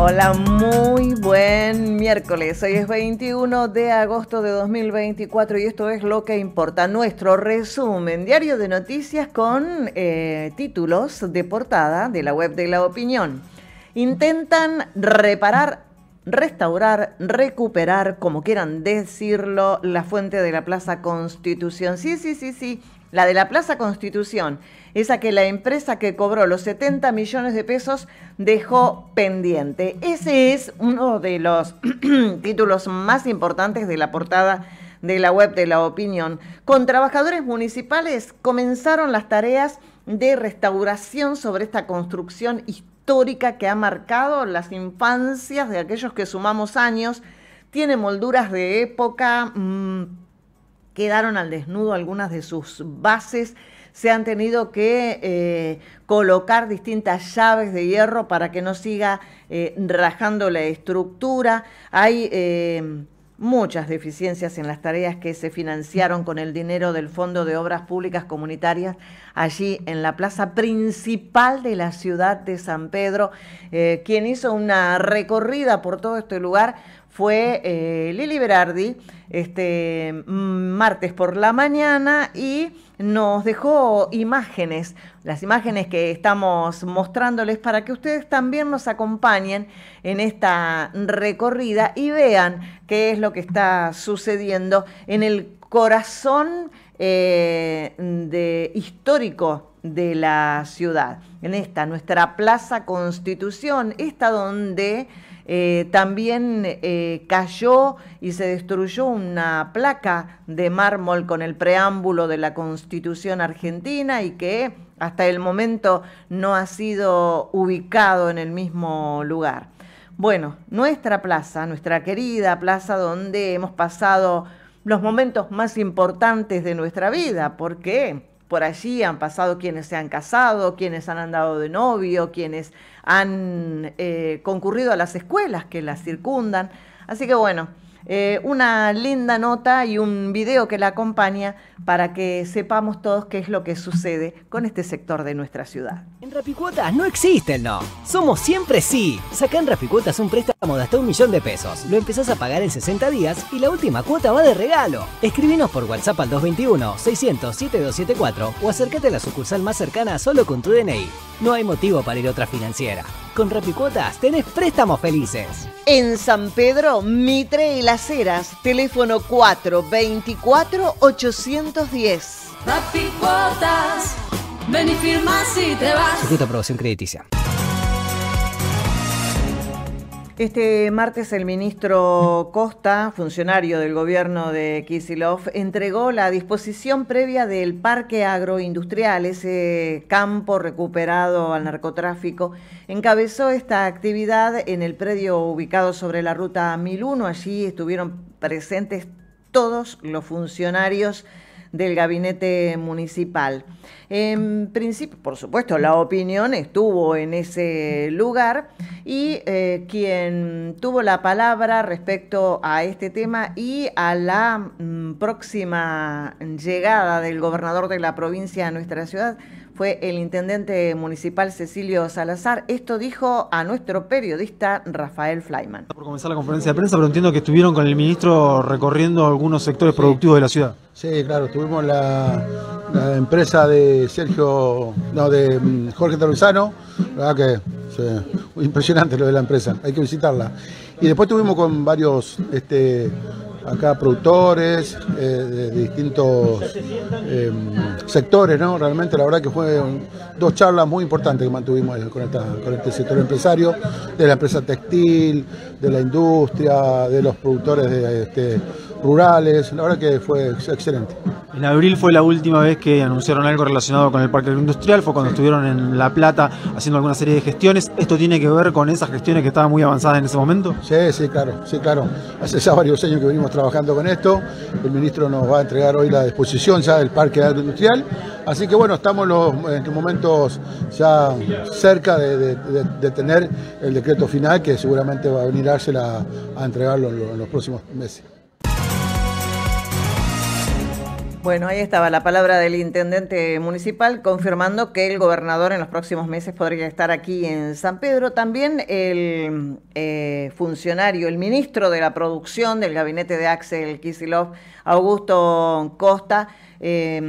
Hola, muy buen miércoles. Hoy es 21 de agosto de 2024 y esto es lo que importa. Nuestro resumen diario de noticias con eh, títulos de portada de la web de la opinión. Intentan reparar, restaurar, recuperar, como quieran decirlo, la fuente de la Plaza Constitución. Sí, sí, sí, sí, la de la Plaza Constitución. Esa que la empresa que cobró los 70 millones de pesos dejó pendiente. Ese es uno de los títulos más importantes de la portada de la web de la opinión. Con trabajadores municipales comenzaron las tareas de restauración sobre esta construcción histórica que ha marcado las infancias de aquellos que sumamos años. Tiene molduras de época, mm, quedaron al desnudo algunas de sus bases se han tenido que eh, colocar distintas llaves de hierro para que no siga eh, rajando la estructura. Hay eh, muchas deficiencias en las tareas que se financiaron con el dinero del Fondo de Obras Públicas Comunitarias allí en la plaza principal de la ciudad de San Pedro, quien hizo una recorrida por todo este lugar fue eh, Lili Berardi este mm, martes por la mañana y nos dejó imágenes, las imágenes que estamos mostrándoles para que ustedes también nos acompañen en esta recorrida y vean qué es lo que está sucediendo en el corazón eh, histórico de la ciudad, en esta, nuestra Plaza Constitución, está donde eh, también eh, cayó y se destruyó una placa de mármol con el preámbulo de la Constitución argentina y que hasta el momento no ha sido ubicado en el mismo lugar. Bueno, nuestra plaza, nuestra querida plaza donde hemos pasado los momentos más importantes de nuestra vida, porque por allí, han pasado quienes se han casado, quienes han andado de novio, quienes han eh, concurrido a las escuelas que las circundan. Así que bueno, eh, una linda nota y un video que la acompaña para que sepamos todos qué es lo que sucede con este sector de nuestra ciudad. En Rapicuotas no existen no. Somos siempre sí. Saca en Rapicuotas un préstamo de hasta un millón de pesos. Lo empezás a pagar en 60 días y la última cuota va de regalo. Escribinos por WhatsApp al 221 600 7274 o acércate a la sucursal más cercana solo con tu DNI. No hay motivo para ir a otra financiera. Con Rapicuotas tenés préstamos felices. En San Pedro, Mitre y Las Heras, teléfono 424-810. Rapicuotas, ven y firma si te vas. Sujeto aprobación crediticia. Este martes el ministro Costa, funcionario del gobierno de Kisilov, entregó la disposición previa del parque agroindustrial, ese campo recuperado al narcotráfico. Encabezó esta actividad en el predio ubicado sobre la ruta 1001. Allí estuvieron presentes todos los funcionarios del gabinete municipal. En principio, por supuesto, la opinión estuvo en ese lugar y eh, quien tuvo la palabra respecto a este tema y a la mm, próxima llegada del gobernador de la provincia a nuestra ciudad fue el intendente municipal Cecilio Salazar. Esto dijo a nuestro periodista Rafael Flyman. Por comenzar la conferencia de prensa, pero entiendo que estuvieron con el ministro recorriendo algunos sectores productivos de la ciudad. Sí, claro, estuvimos la, la empresa de Sergio, no, de mm, Jorge Taruzano, verdad que impresionante lo de la empresa, hay que visitarla. Y después tuvimos con varios este, acá productores eh, de distintos eh, sectores, ¿no? Realmente la verdad que fue dos charlas muy importantes que mantuvimos con, este sector empresario, de la empresa textil, de la industria, de los productores de este, rurales, la verdad que fue excelente. En abril fue la última vez que anunciaron algo relacionado con el parque industrial, fue cuando estuvieron en La Plata haciendo alguna serie de gestiones. ¿Esto tiene que ver con esas gestiones que estaban muy avanzadas en ese momento? Sí, sí, claro, sí, claro. Hace ya varios años que venimos trabajando con esto. El ministro nos va a entregar hoy la disposición ya del parque industrial, Así que bueno, estamos los, en momentos ya cerca de, tener el decreto final que seguramente va a venir a, a entregarlo en los próximos meses. Bueno, ahí estaba la palabra del intendente municipal confirmando que el gobernador en los próximos meses podría estar aquí en San Pedro. También el eh, funcionario, el ministro de la producción del gabinete de Axel Kisilov, Augusto Costa, eh,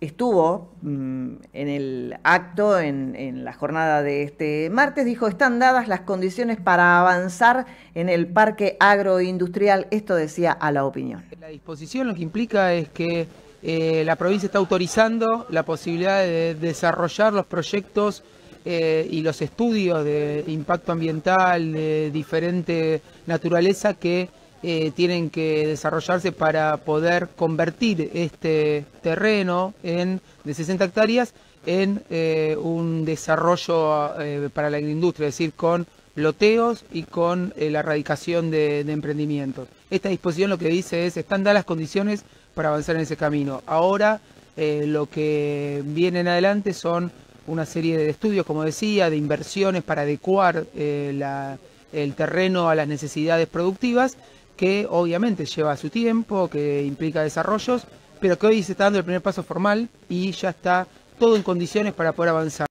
estuvo mm, en el acto, en, la jornada de este martes, dijo, están dadas las condiciones para avanzar en el parque agroindustrial. Esto decía a la opinión. La disposición lo que implica es que eh, la provincia está autorizando la posibilidad de desarrollar los proyectos eh, y los estudios de impacto ambiental de diferente naturaleza que eh, tienen que desarrollarse para poder convertir este terreno en, de 60 hectáreas en eh, un desarrollo eh, para la industria, es decir, con loteos y con la erradicación de, de emprendimientos. Esta disposición lo que dice es, están dadas las condiciones para avanzar en ese camino. Ahora lo que viene en adelante son una serie de estudios, como decía, de inversiones para adecuar el terreno a las necesidades productivas que obviamente lleva su tiempo, que implica desarrollos, pero que hoy se está dando el primer paso formal y ya está todo en condiciones para poder avanzar.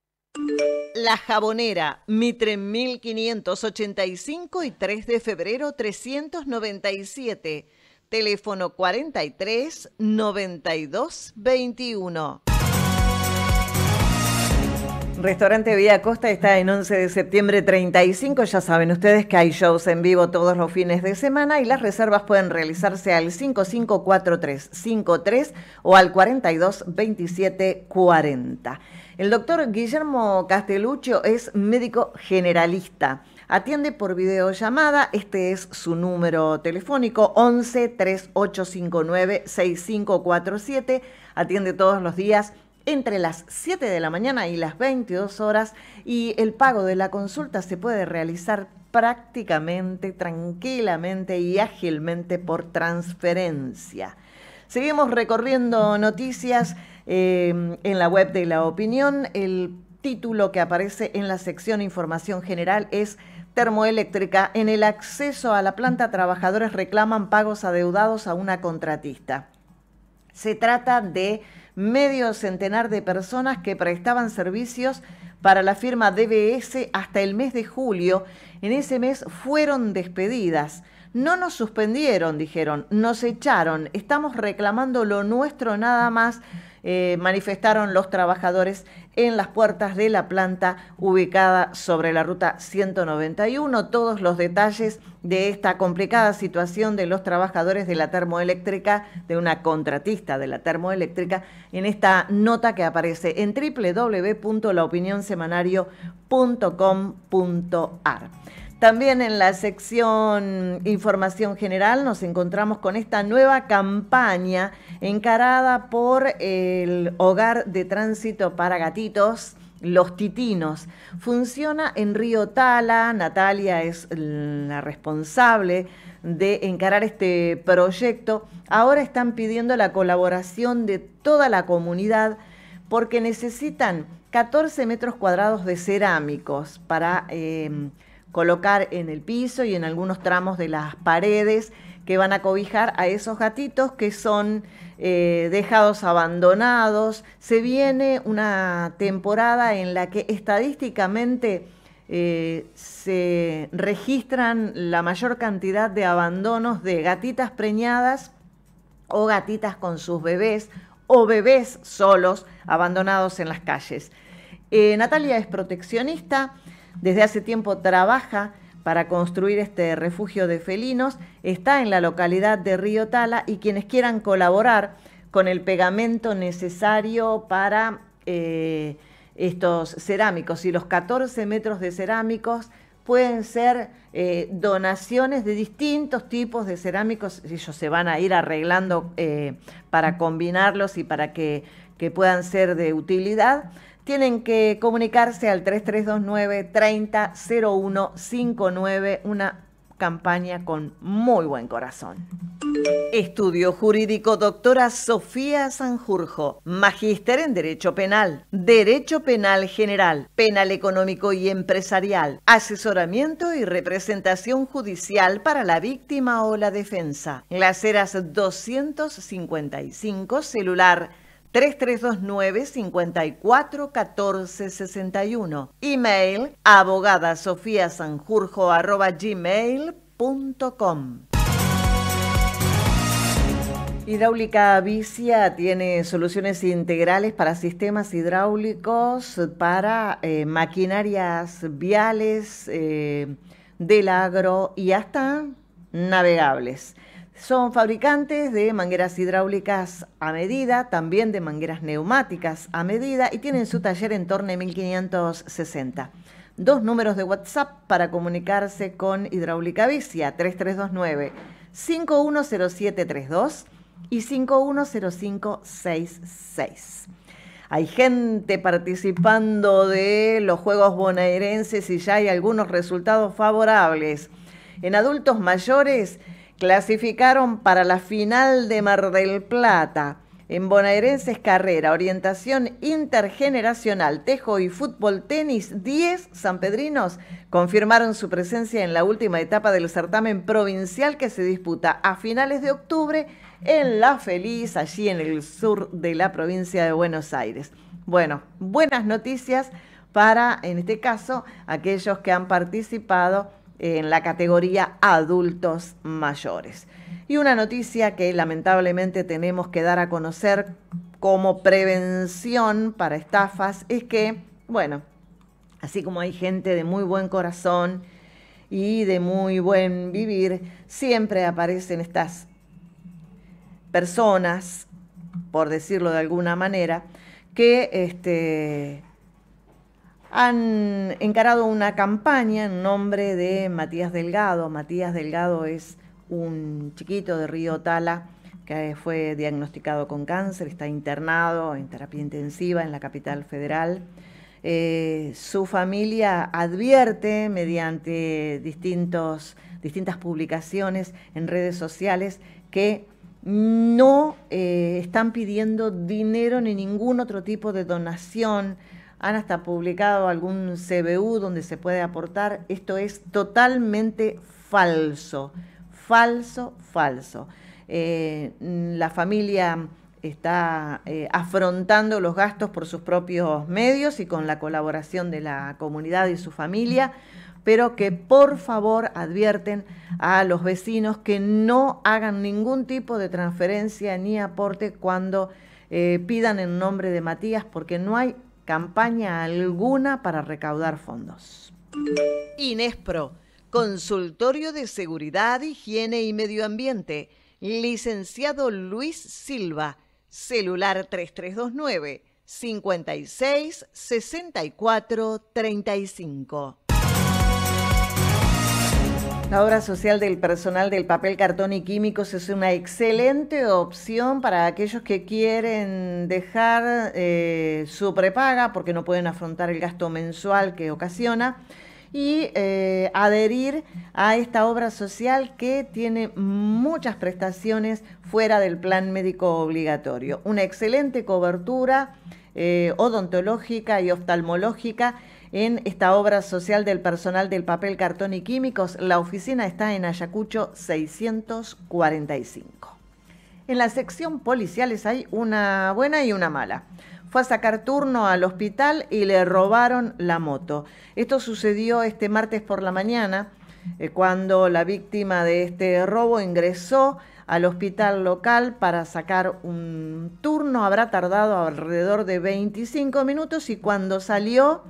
La Jabonera, Mitre 1585 y 3 de febrero 397. Teléfono 43 92 21. Restaurante Vía Costa está en 11 de septiembre 35. Ya saben ustedes que hay shows en vivo todos los fines de semana y las reservas pueden realizarse al 554353 o al 422740. El doctor Guillermo Castelluccio es médico generalista. Atiende por videollamada, este es su número telefónico 11 3859 6547. Atiende todos los días entre las 7 de la mañana y las 22 horas y el pago de la consulta se puede realizar prácticamente, tranquilamente y ágilmente por transferencia. Seguimos recorriendo noticias eh, en la web de la opinión. El título que aparece en la sección Información General es Termoeléctrica. En el acceso a la planta, trabajadores reclaman pagos adeudados a una contratista. Se trata de medio centenar de personas que prestaban servicios para la firma DBS hasta el mes de julio. En ese mes fueron despedidas. No nos suspendieron, dijeron, nos echaron, estamos reclamando lo nuestro nada más. Eh, manifestaron los trabajadores en las puertas de la planta ubicada sobre la ruta 191. Todos los detalles de esta complicada situación de los trabajadores de la termoeléctrica, de una contratista de la termoeléctrica, en esta nota que aparece en www.laopinionsemanario.com.ar. También en la sección Información General nos encontramos con esta nueva campaña encarada por el Hogar de Tránsito para Gatitos. Los Titinos. Funciona en Río Tala, Natalia es la responsable de encarar este proyecto. Ahora están pidiendo la colaboración de toda la comunidad porque necesitan 14 metros cuadrados de cerámicos para eh, colocar en el piso y en algunos tramos de las paredes que van a cobijar a esos gatitos que son eh, dejados abandonados. Se viene una temporada en la que estadísticamente eh, se registran la mayor cantidad de abandonos de gatitas preñadas o gatitas con sus bebés o bebés solos abandonados en las calles. Eh, Natalia es proteccionista desde hace tiempo trabaja para construir este refugio de felinos, está en la localidad de Río Tala y quienes quieran colaborar con el pegamento necesario para eh, estos cerámicos y los 14 metros de cerámicos pueden ser eh, donaciones de distintos tipos de cerámicos, ellos se van a ir arreglando eh, para combinarlos y para que puedan ser de utilidad. Tienen que comunicarse al 3329 300159, una campaña con muy buen corazón. Estudio Jurídico Doctora Sofía Sanjurjo, Magíster en Derecho Penal, Derecho Penal General, Penal Económico y Empresarial, Asesoramiento y Representación Judicial para la Víctima o la Defensa. Las 255, celular 3329-541461. Email abogadasofiasanjurjo.gmail.com Hidráulica Vicia tiene soluciones integrales para sistemas hidráulicos, para eh, maquinarias viales, eh, del agro y hasta navegables. Son fabricantes de mangueras hidráulicas a medida, también de mangueras neumáticas a medida y tienen su taller en torno a 1560. Dos números de WhatsApp para comunicarse con Hidráulica Vicia 3329 510732 y 510566. Hay gente participando de los Juegos Bonaerenses y ya hay algunos resultados favorables. En adultos mayores, Clasificaron para la final de Mar del Plata. En Bonaerenses Carrera, Orientación Intergeneracional, Tejo y Fútbol Tenis, 10 sanpedrinos confirmaron su presencia en la última etapa del certamen provincial que se disputa a finales de octubre en La Feliz, allí en el sur de la provincia de Buenos Aires. Bueno, buenas noticias para, en este caso, aquellos que han participado en la categoría adultos mayores. Y una noticia que lamentablemente tenemos que dar a conocer como prevención para estafas es que, bueno, así como hay gente de muy buen corazón y de muy buen vivir, siempre aparecen estas personas, por decirlo de alguna manera, que este, han encarado una campaña en nombre de Matías Delgado. Matías Delgado es un chiquito de Río Tala que fue diagnosticado con cáncer, está internado en terapia intensiva en la capital federal. Eh, su familia advierte mediante distintos, distintas publicaciones en redes sociales que no eh, están pidiendo dinero ni ningún otro tipo de donación han hasta publicado algún CBU donde se puede aportar. Esto es totalmente falso, falso, falso. Eh, la familia está eh, afrontando los gastos por sus propios medios y con la colaboración de la comunidad y su familia, pero que por favor advierten a los vecinos que no hagan ningún tipo de transferencia ni aporte cuando eh, pidan en nombre de Matías, porque no hay campaña alguna para recaudar fondos. Inespro, Consultorio de Seguridad, Higiene y Medio Ambiente, licenciado Luis Silva, celular 3329 56 64 35. La obra social del personal del papel, cartón y químicos es una excelente opción para aquellos que quieren dejar eh, su prepaga porque no pueden afrontar el gasto mensual que ocasiona y eh, adherir a esta obra social que tiene muchas prestaciones fuera del plan médico obligatorio. Una excelente cobertura eh, odontológica y oftalmológica en esta obra social del personal del papel, cartón y químicos. La oficina está en Ayacucho 645. En la sección policiales hay una buena y una mala. Fue a sacar turno al hospital y le robaron la moto. Esto sucedió este martes por la mañana eh, cuando la víctima de este robo ingresó al hospital local para sacar un turno. Habrá tardado alrededor de 25 minutos y cuando salió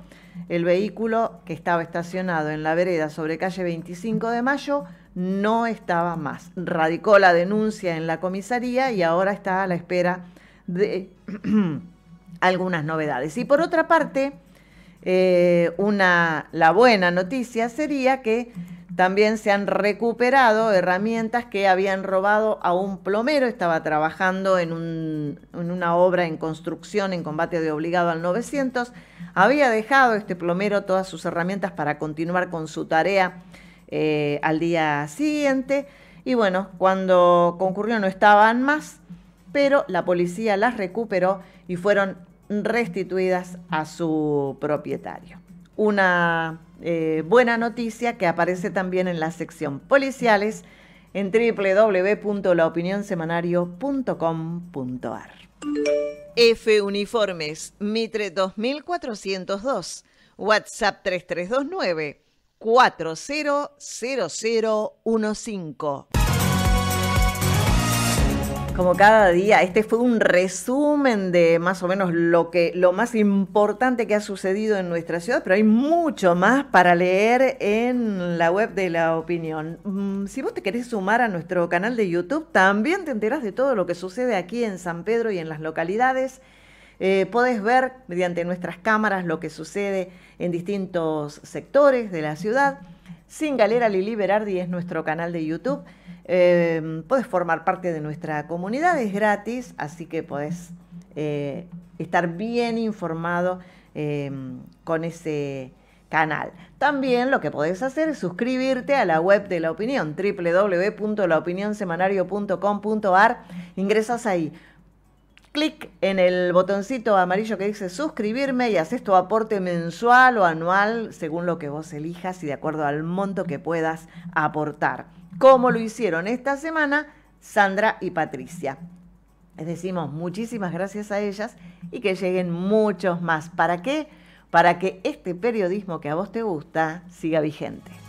el vehículo que estaba estacionado en la vereda sobre calle 25 de Mayo no estaba más. Radicó la denuncia en la comisaría y ahora está a la espera de algunas novedades. Y por otra parte, eh, la buena noticia sería que también se han recuperado herramientas que habían robado a un plomero, estaba trabajando en, una obra en construcción en combate de obligado al 900, había dejado este plomero todas sus herramientas para continuar con su tarea eh, al día siguiente y bueno, cuando concurrió no estaban más, pero la policía las recuperó y fueron restituidas a su propietario. Una eh, buena noticia que aparece también en la sección policiales en www.laopinionsemanario.com.ar. F Uniformes, Mitre 2402, WhatsApp 3329 400015. Como cada día, este fue un resumen de más o menos lo que lo más importante que ha sucedido en nuestra ciudad, pero hay mucho más para leer en la web de la opinión. Mm, si vos te querés sumar a nuestro canal de YouTube, también te enterás de todo lo que sucede aquí en San Pedro y en las localidades. Puedes eh, podés ver mediante nuestras cámaras lo que sucede en distintos sectores de la ciudad. Sin Galera Lili Berardi es nuestro canal de YouTube. Em, puedes formar parte de nuestra comunidad, es gratis, así que puedes eh, estar bien informado em, con ese canal. También lo que podés hacer es suscribirte a la web de La Opinión, www.laopinionsemanario.com.ar. Ingresas ahí clic en el botoncito amarillo que dice suscribirme y haces tu aporte mensual o anual según lo que vos elijas y de acuerdo al monto que puedas aportar. Como lo hicieron esta semana Sandra y Patricia. Les decimos muchísimas gracias a ellas y que lleguen muchos más. ¿Para qué? Para que este periodismo que a vos te gusta siga vigente.